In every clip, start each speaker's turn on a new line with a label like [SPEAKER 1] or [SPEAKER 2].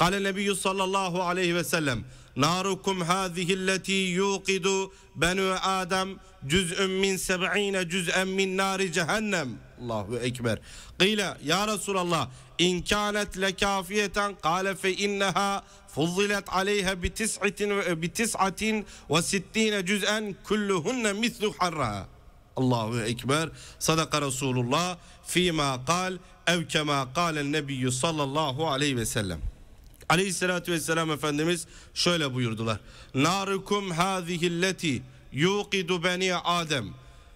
[SPEAKER 1] Kale Nebiyyü sallallahu aleyhi ve sellem Narukum hazihi leti yuqidu benu Adem cüz'ün min seb'ine cüz'en min nari cehennem. Allahu Ekber. Kıyla ya Resulallah inkanet lekafiyeten kale fe inneha fuzzilet aleyhe bitis'atin bitis'atin ve sittine cüz'en kulluhunne mislu harraha. Allahu Ekber. Sadaka Resulullah fima kal ev kema kalen nebiyyü sallallahu aleyhi ve sellem. Aleyhissalatü vesselam Efendimiz şöyle buyurdular. Narukum hazihilleti yuqidu beni Adem.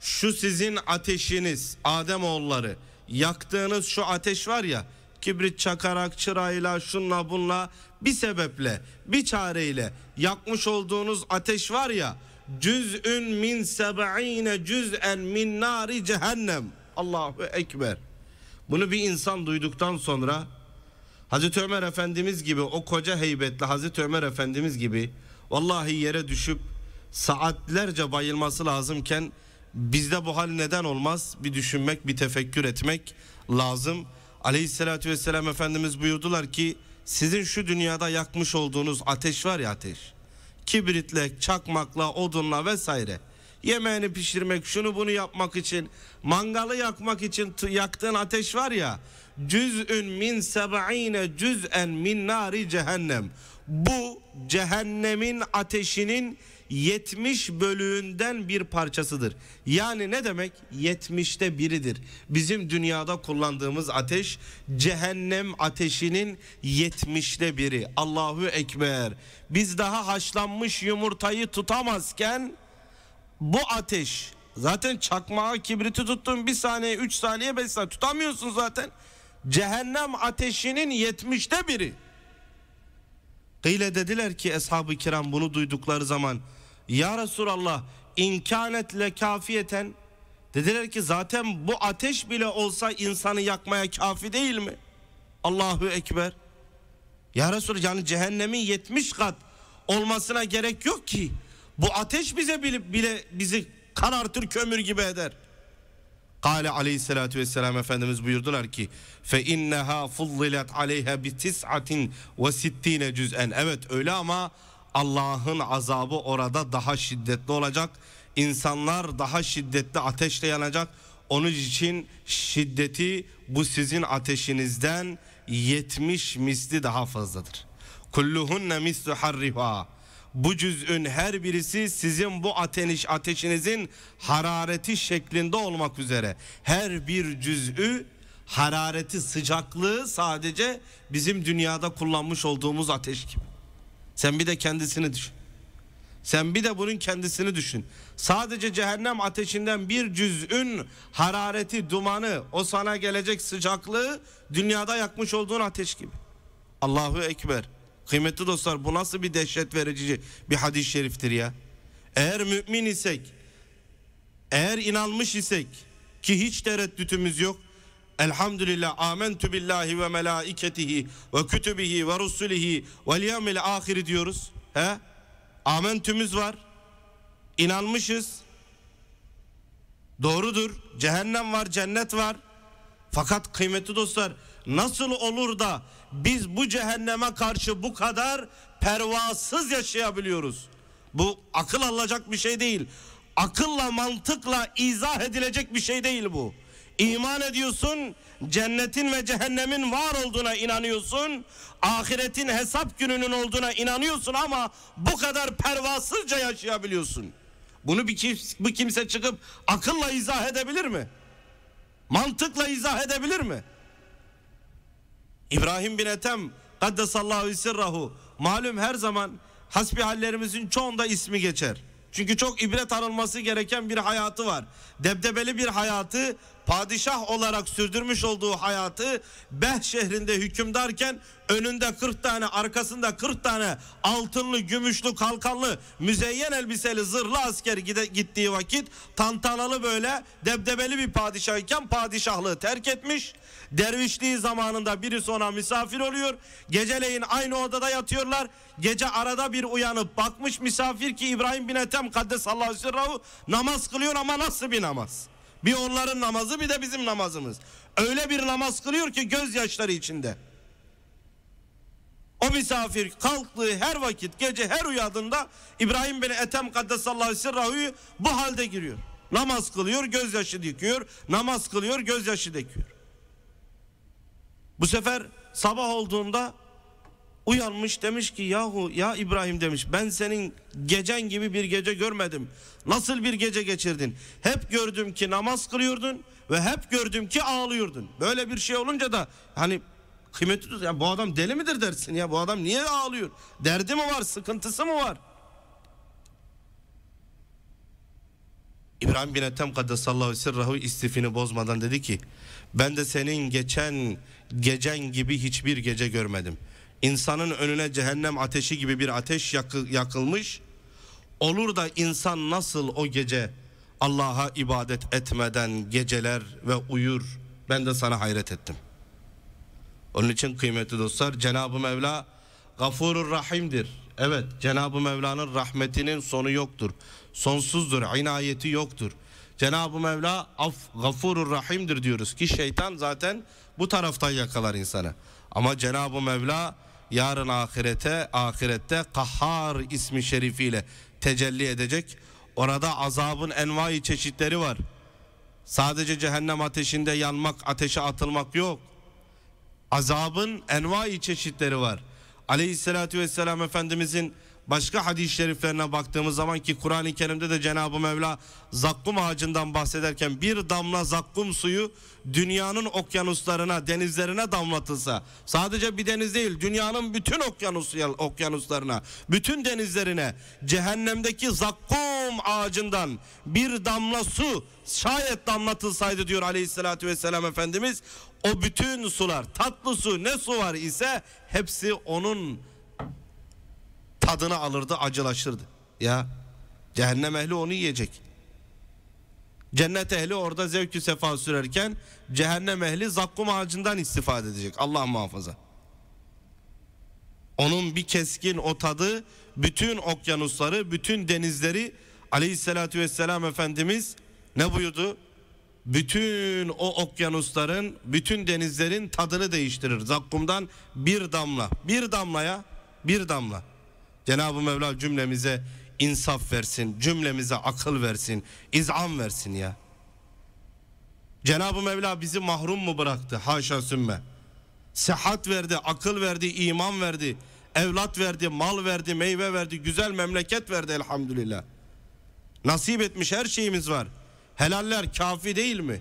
[SPEAKER 1] Şu sizin ateşiniz Adem oğulları yaktığınız şu ateş var ya kibrit çakarak çırayla şunla bunla bir sebeple bir çareyle yakmış olduğunuz ateş var ya cüz'ün min seb'ine cüz'en min nari cehennem Allahu Ekber bunu bir insan duyduktan sonra Hazreti Ömer Efendimiz gibi o koca heybetli Hazreti Ömer Efendimiz gibi vallahi yere düşüp saatlerce bayılması lazımken bizde bu hal neden olmaz bir düşünmek bir tefekkür etmek lazım. Aleyhisselatü vesselam Efendimiz buyurdular ki sizin şu dünyada yakmış olduğunuz ateş var ya ateş. Kibritle, çakmakla, odunla vesaire. Yemeğini pişirmek, şunu bunu yapmak için, mangalı yakmak için yaktığın ateş var ya. Cüz'ün min seb'ine cüz'en min nari cehennem. Bu cehennemin ateşinin 70 bölüğünden bir parçasıdır. Yani ne demek? 70'te biridir. Bizim dünyada kullandığımız ateş cehennem ateşinin 70'te biri. Allahu Ekber. Biz daha haşlanmış yumurtayı tutamazken bu ateş zaten çakmağı kibriti tuttun bir saniye üç saniye beş saniye tutamıyorsun zaten. Cehennem ateşinin yetmişte biri. Kıyle dediler ki eshab-ı kiram bunu duydukları zaman Ya Resulallah inkanetle kafiyeten dediler ki zaten bu ateş bile olsa insanı yakmaya kafi değil mi? Allahu Ekber. Ya Resul yani cehennemin 70 kat olmasına gerek yok ki. Bu ateş bize bilip bile bizi karartır kömür gibi eder. Kale aleyhissalatü vesselam Efendimiz buyurdular ki fe inneha fullilet aleyha bi tis'atin ve sittine cüz'en. Evet öyle ama Allah'ın azabı orada daha şiddetli olacak. İnsanlar daha şiddetli ateşle yanacak. Onun için şiddeti bu sizin ateşinizden 70 misli daha fazladır. Kulluhunne mislu harriha bu cüz'ün her birisi sizin bu Ateniş ateşinizin harareti şeklinde olmak üzere. Her bir cüz'ü harareti sıcaklığı sadece bizim dünyada kullanmış olduğumuz ateş gibi. Sen bir de kendisini düşün. Sen bir de bunun kendisini düşün. Sadece cehennem ateşinden bir cüz'ün harareti, dumanı, o sana gelecek sıcaklığı dünyada yakmış olduğun ateş gibi. Allahu Ekber. Kıymetli dostlar bu nasıl bir dehşet verici bir hadis-i şeriftir ya. Eğer mümin isek, eğer inanmış isek ki hiç tereddütümüz yok. Elhamdülillah amentü billahi ve melaiketihi ve kütübihi ve rusulihi ve liyamil ahiri diyoruz. He? Amentümüz var. İnanmışız. Doğrudur. Cehennem var, cennet var. Fakat kıymetli dostlar nasıl olur da biz bu cehenneme karşı bu kadar pervasız yaşayabiliyoruz? Bu akıl alacak bir şey değil. Akılla mantıkla izah edilecek bir şey değil bu. İman ediyorsun, cennetin ve cehennemin var olduğuna inanıyorsun, ahiretin hesap gününün olduğuna inanıyorsun ama bu kadar pervasızca yaşayabiliyorsun. Bunu bir kimse, bir kimse çıkıp akılla izah edebilir mi? Mantıkla izah edebilir mi? İbrahim bin Ethem Kaddesallahu sirrahu malum her zaman hasbi hallerimizin çoğunda ismi geçer. Çünkü çok ibret alınması gereken bir hayatı var. Debdebeli bir hayatı padişah olarak sürdürmüş olduğu hayatı Beh şehrinde hükümdarken önünde 40 tane arkasında 40 tane altınlı gümüşlü kalkanlı müzeyyen elbiseli zırhlı asker gide, gittiği vakit tantanalı böyle debdebeli bir padişah iken padişahlığı terk etmiş. Dervişliği zamanında birisi ona misafir oluyor. Geceleyin aynı odada yatıyorlar. Gece arada bir uyanıp bakmış misafir ki İbrahim bin Ethem Kaddesallahu Sirrahu namaz kılıyor ama nasıl bir namaz? Bir onların namazı bir de bizim namazımız. Öyle bir namaz kılıyor ki gözyaşları içinde. O misafir kalktığı her vakit gece her uyadığında İbrahim bin Ethem Kaddesallahu Sirrahu'yu bu halde giriyor. Namaz kılıyor gözyaşı döküyor Namaz kılıyor gözyaşı döküyor Bu sefer sabah olduğunda Uyanmış demiş ki yahu ya İbrahim demiş ben senin gecen gibi bir gece görmedim. Nasıl bir gece geçirdin? Hep gördüm ki namaz kılıyordun ve hep gördüm ki ağlıyordun. Böyle bir şey olunca da hani kıymetli tut. Ya bu adam deli midir dersin ya bu adam niye ağlıyor? Derdi mi var sıkıntısı mı var? İbrahim bin Ethem Kaddesallahu sirrahu istifini bozmadan dedi ki ben de senin geçen gecen gibi hiçbir gece görmedim. İnsanın önüne cehennem ateşi gibi bir ateş yakılmış. Olur da insan nasıl o gece Allah'a ibadet etmeden geceler ve uyur. Ben de sana hayret ettim. Onun için kıymetli dostlar Cenab-ı Mevla gafurur rahimdir. Evet Cenab-ı Mevla'nın rahmetinin sonu yoktur. Sonsuzdur, inayeti yoktur. Cenab-ı Mevla af, gafurur rahimdir diyoruz ki şeytan zaten bu taraftan yakalar insanı. Ama Cenab-ı Mevla yarın ahirete ahirette Kahhar ismi şerifiyle tecelli edecek. Orada azabın envai çeşitleri var. Sadece cehennem ateşinde yanmak, ateşe atılmak yok. Azabın envai çeşitleri var. Aleyhisselatü vesselam Efendimizin başka hadis-i şeriflerine baktığımız zaman ki Kur'an-ı Kerim'de de Cenab-ı Mevla zakkum ağacından bahsederken bir damla zakkum suyu dünyanın okyanuslarına, denizlerine damlatılsa sadece bir deniz değil dünyanın bütün okyanus, okyanuslarına, bütün denizlerine cehennemdeki zakkum ağacından bir damla su şayet damlatılsaydı diyor aleyhissalatü vesselam Efendimiz o bütün sular tatlı su ne su var ise hepsi onun tadını alırdı acılaşırdı. Ya cehennem ehli onu yiyecek. Cennet ehli orada zevkü sefa sürerken cehennem ehli zakkum ağacından istifade edecek. Allah muhafaza. Onun bir keskin o tadı bütün okyanusları, bütün denizleri aleyhissalatü vesselam Efendimiz ne buyurdu? Bütün o okyanusların, bütün denizlerin tadını değiştirir. Zakkum'dan bir damla, bir damlaya, bir damla. Cenab-ı Mevla cümlemize insaf versin, cümlemize akıl versin, izan versin ya. Cenab-ı Mevla bizi mahrum mu bıraktı? Haşa sümme. Sehat verdi, akıl verdi, iman verdi, evlat verdi, mal verdi, meyve verdi, güzel memleket verdi elhamdülillah. Nasip etmiş her şeyimiz var. Helaller kafi değil mi?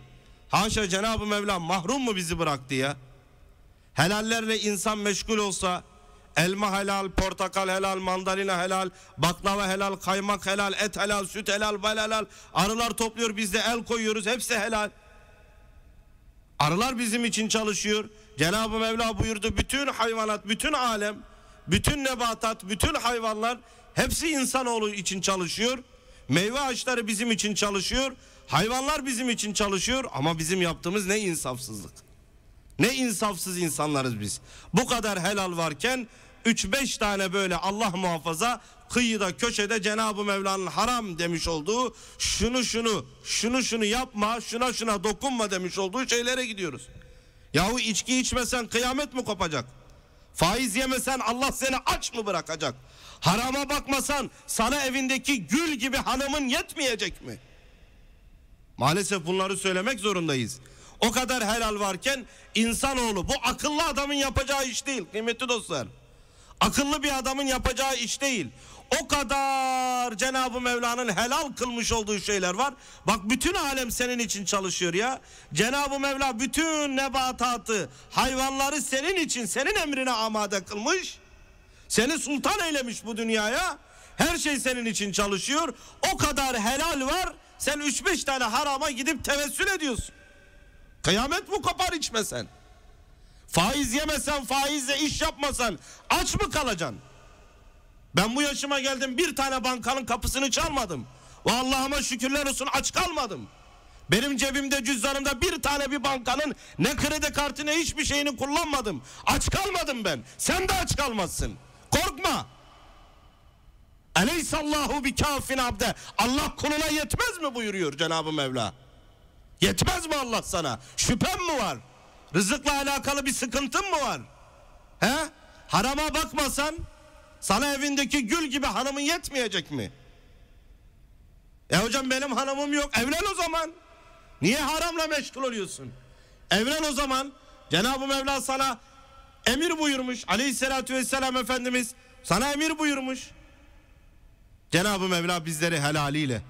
[SPEAKER 1] Haşa Cenab-ı Mevla mahrum mu bizi bıraktı ya? Helallerle insan meşgul olsa Elma helal, portakal helal, mandalina helal, baklava helal, kaymak helal, et helal, süt helal, bal helal. Arılar topluyor biz de el koyuyoruz hepsi helal. Arılar bizim için çalışıyor. Cenab-ı Mevla buyurdu bütün hayvanat, bütün alem, bütün nebatat, bütün hayvanlar hepsi insanoğlu için çalışıyor. Meyve ağaçları bizim için çalışıyor. Hayvanlar bizim için çalışıyor ama bizim yaptığımız ne insafsızlık. Ne insafsız insanlarız biz. Bu kadar helal varken 3-5 tane böyle Allah muhafaza kıyıda köşede Cenab-ı Mevla'nın haram demiş olduğu şunu şunu şunu şunu yapma şuna şuna dokunma demiş olduğu şeylere gidiyoruz. Yahu içki içmesen kıyamet mi kopacak? Faiz yemesen Allah seni aç mı bırakacak? Harama bakmasan sana evindeki gül gibi hanımın yetmeyecek mi? Maalesef bunları söylemek zorundayız. O kadar helal varken insanoğlu bu akıllı adamın yapacağı iş değil kıymetli dostlar. Akıllı bir adamın yapacağı iş değil. O kadar Cenab-ı Mevla'nın helal kılmış olduğu şeyler var. Bak bütün alem senin için çalışıyor ya. Cenab-ı Mevla bütün nebatatı, hayvanları senin için, senin emrine amade kılmış. Seni sultan eylemiş bu dünyaya. Her şey senin için çalışıyor. O kadar helal var. Sen 3-5 tane harama gidip tevessül ediyorsun. Kıyamet mi kopar içmesen? Faiz yemesen, faizle iş yapmasan aç mı kalacaksın? Ben bu yaşıma geldim bir tane bankanın kapısını çalmadım. Ve Allah'ıma şükürler olsun aç kalmadım. Benim cebimde cüzdanımda bir tane bir bankanın ne kredi kartı ne hiçbir şeyini kullanmadım. Aç kalmadım ben. Sen de aç kalmazsın. Korkma. Aleyhissallahu bi kafin abde. Allah kuluna yetmez mi buyuruyor Cenab-ı Mevla. Yetmez mi Allah sana? Şüphen mi var? Rızıkla alakalı bir sıkıntın mı var? He? Harama bakmasan sana evindeki gül gibi hanımın yetmeyecek mi? E hocam benim hanımım yok. Evlen o zaman. Niye haramla meşgul oluyorsun? Evlen o zaman. Cenab-ı Mevla sana emir buyurmuş. Aleyhissalatü vesselam Efendimiz sana emir buyurmuş. Cenab-ı Mevla bizleri helaliyle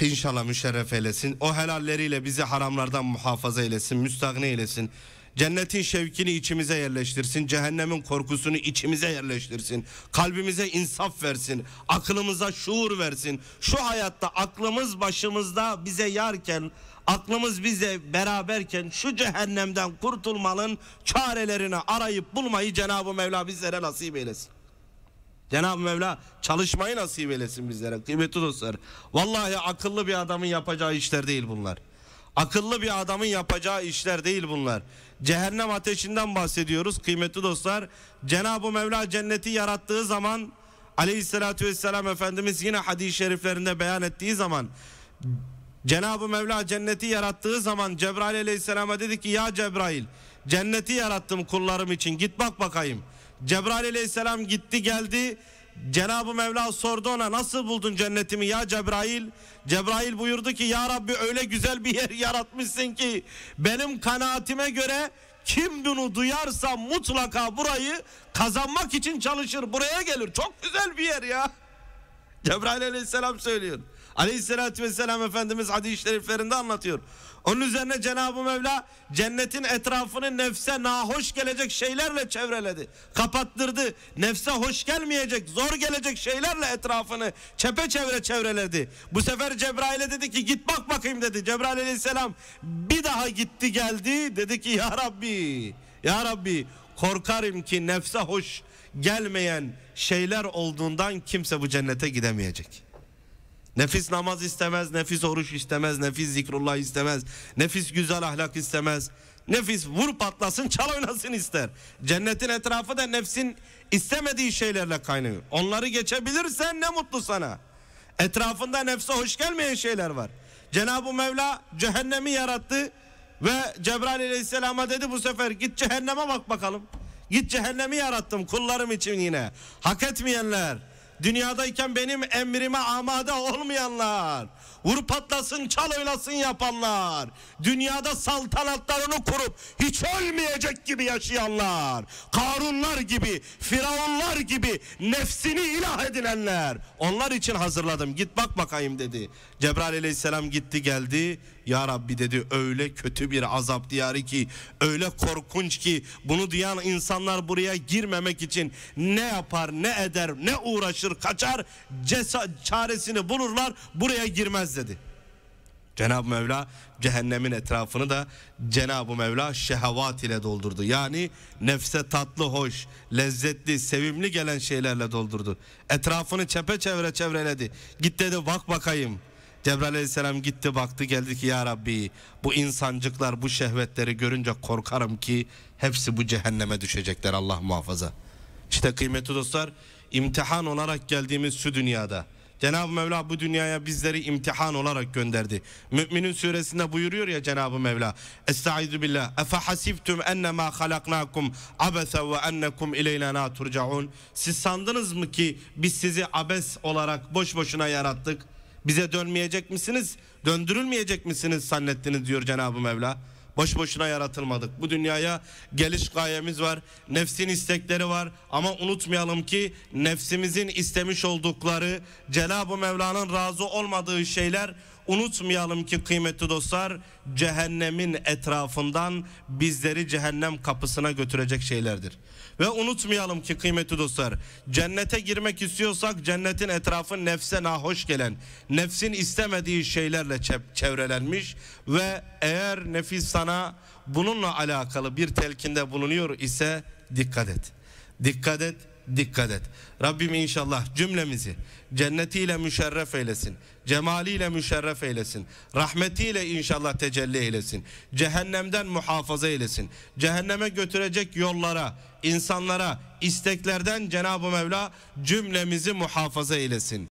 [SPEAKER 1] İnşallah müşerref eylesin. O helalleriyle bizi haramlardan muhafaza eylesin, müstahni eylesin. Cennetin şevkini içimize yerleştirsin. Cehennemin korkusunu içimize yerleştirsin. Kalbimize insaf versin. Aklımıza şuur versin. Şu hayatta aklımız başımızda bize yarken, aklımız bize beraberken şu cehennemden kurtulmanın çarelerini arayıp bulmayı Cenab-ı Mevla bizlere nasip eylesin. Cenab-ı Mevla çalışmayı nasip eylesin bizlere kıymetli dostlar. Vallahi akıllı bir adamın yapacağı işler değil bunlar. Akıllı bir adamın yapacağı işler değil bunlar. Cehennem ateşinden bahsediyoruz kıymetli dostlar. Cenab-ı Mevla cenneti yarattığı zaman aleyhissalatü vesselam Efendimiz yine hadis-i şeriflerinde beyan ettiği zaman Cenab-ı Mevla cenneti yarattığı zaman Cebrail aleyhisselama dedi ki ya Cebrail cenneti yarattım kullarım için git bak bakayım.'' Cebrail aleyhisselam gitti geldi. Cenab-ı Mevla sordu ona nasıl buldun cennetimi ya Cebrail? Cebrail buyurdu ki ya Rabbi öyle güzel bir yer yaratmışsın ki benim kanaatime göre kim bunu duyarsa mutlaka burayı kazanmak için çalışır buraya gelir. Çok güzel bir yer ya. Cebrail aleyhisselam söylüyor. Aleyhisselatü vesselam Efendimiz hadis-i şeriflerinde anlatıyor. Onun üzerine Cenab-ı Mevla cennetin etrafını nefse nahoş gelecek şeylerle çevreledi. Kapattırdı. Nefse hoş gelmeyecek, zor gelecek şeylerle etrafını çepeçevre çevreledi. Bu sefer Cebrail'e dedi ki git bak bakayım dedi. Cebrail aleyhisselam bir daha gitti geldi. Dedi ki ya Rabbi, ya Rabbi korkarım ki nefse hoş gelmeyen şeyler olduğundan kimse bu cennete gidemeyecek. Nefis namaz istemez, nefis oruç istemez, nefis zikrullah istemez, nefis güzel ahlak istemez. Nefis vur patlasın, çal oynasın ister. Cennetin etrafı da nefsin istemediği şeylerle kaynıyor. Onları geçebilirsen ne mutlu sana. Etrafında nefse hoş gelmeyen şeyler var. Cenab-ı Mevla cehennemi yarattı ve Cebrail aleyhisselama dedi bu sefer git cehenneme bak bakalım. Git cehennemi yarattım kullarım için yine. Hak etmeyenler. Dünyadayken benim emrime amade olmayanlar. Vur patlasın çal oylasın yapanlar. Dünyada saltanatlarını kurup hiç ölmeyecek gibi yaşayanlar. Karunlar gibi, firavunlar gibi nefsini ilah edinenler. Onlar için hazırladım git bak bakayım dedi. Cebrail aleyhisselam gitti geldi. Ya Rabbi dedi öyle kötü bir azap diyarı ki öyle korkunç ki bunu duyan insanlar buraya girmemek için ne yapar ne eder ne uğraşır kaçar cesa çaresini bulurlar buraya girmez dedi. Cenab-ı Mevla cehennemin etrafını da Cenab-ı Mevla şehavat ile doldurdu. Yani nefse tatlı, hoş, lezzetli, sevimli gelen şeylerle doldurdu. Etrafını çepeçevre çevreledi. Git dedi bak bakayım Cebrail aleyhisselam gitti baktı geldi ki ya Rabbi bu insancıklar bu şehvetleri görünce korkarım ki hepsi bu cehenneme düşecekler Allah muhafaza. İşte kıymetli dostlar imtihan olarak geldiğimiz şu dünyada. Cenab-ı Mevla bu dünyaya bizleri imtihan olarak gönderdi. Müminin suresinde buyuruyor ya Cenab-ı Mevla. Estaizu billah. Efe hasibtum ennemâ halaknakum abese ve ennekum ileylenâ turcaun. Siz sandınız mı ki biz sizi abes olarak boş boşuna yarattık? bize dönmeyecek misiniz? Döndürülmeyecek misiniz zannettiniz diyor Cenab-ı Mevla. Boş boşuna yaratılmadık. Bu dünyaya geliş gayemiz var. Nefsin istekleri var. Ama unutmayalım ki nefsimizin istemiş oldukları Cenab-ı Mevla'nın razı olmadığı şeyler Unutmayalım ki kıymetli dostlar cehennemin etrafından bizleri cehennem kapısına götürecek şeylerdir. Ve unutmayalım ki kıymetli dostlar cennete girmek istiyorsak cennetin etrafı nefse nahoş gelen, nefsin istemediği şeylerle çevrelenmiş ve eğer nefis sana bununla alakalı bir telkinde bulunuyor ise dikkat et. Dikkat et dikkat et. Rabbim inşallah cümlemizi cennetiyle müşerref eylesin. Cemaliyle müşerref eylesin. Rahmetiyle inşallah tecelli eylesin. Cehennemden muhafaza eylesin. Cehenneme götürecek yollara, insanlara, isteklerden Cenab-ı Mevla cümlemizi muhafaza eylesin.